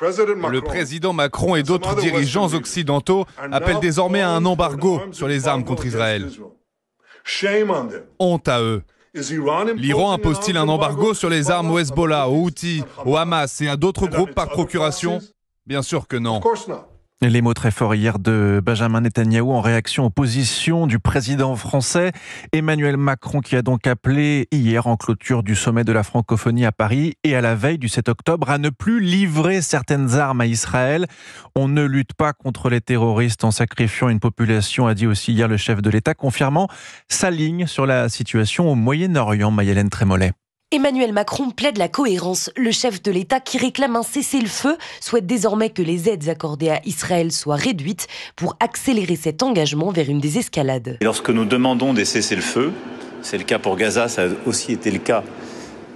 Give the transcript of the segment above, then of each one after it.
Le président Macron et d'autres dirigeants occidentaux appellent désormais à un embargo sur les armes contre Israël. Honte à eux. L'Iran impose-t-il un embargo sur les armes au Hezbollah, au Houthi, au Hamas et à d'autres groupes par procuration Bien sûr que non. Les mots très forts hier de Benjamin Netanyahu en réaction aux positions du président français Emmanuel Macron qui a donc appelé hier en clôture du sommet de la francophonie à Paris et à la veille du 7 octobre à ne plus livrer certaines armes à Israël. On ne lutte pas contre les terroristes en sacrifiant une population, a dit aussi hier le chef de l'État, confirmant sa ligne sur la situation au Moyen-Orient, Mayelène Trémollet. Emmanuel Macron plaide la cohérence. Le chef de l'État, qui réclame un cessez-le-feu, souhaite désormais que les aides accordées à Israël soient réduites pour accélérer cet engagement vers une désescalade. lorsque nous demandons des cessez-le-feu, c'est le cas pour Gaza, ça a aussi été le cas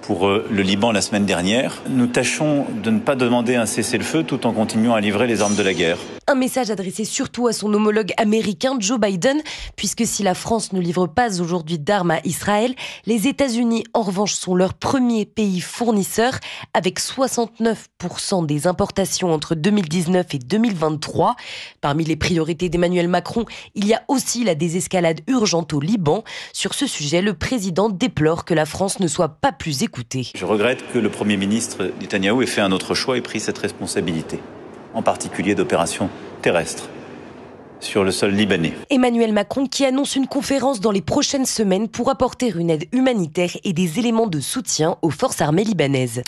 pour euh, le Liban la semaine dernière. Nous tâchons de ne pas demander un cessez-le-feu tout en continuant à livrer les armes de la guerre. Un message adressé surtout à son homologue américain Joe Biden, puisque si la France ne livre pas aujourd'hui d'armes à Israël, les États-Unis en revanche sont leur premier pays fournisseur, avec 69% des importations entre 2019 et 2023. Parmi les priorités d'Emmanuel Macron, il y a aussi la désescalade urgente au Liban. Sur ce sujet, le président déplore que la France ne soit pas plus écoutée je regrette que le Premier ministre Netanyahou ait fait un autre choix et pris cette responsabilité, en particulier d'opérations terrestres sur le sol libanais. Emmanuel Macron qui annonce une conférence dans les prochaines semaines pour apporter une aide humanitaire et des éléments de soutien aux forces armées libanaises.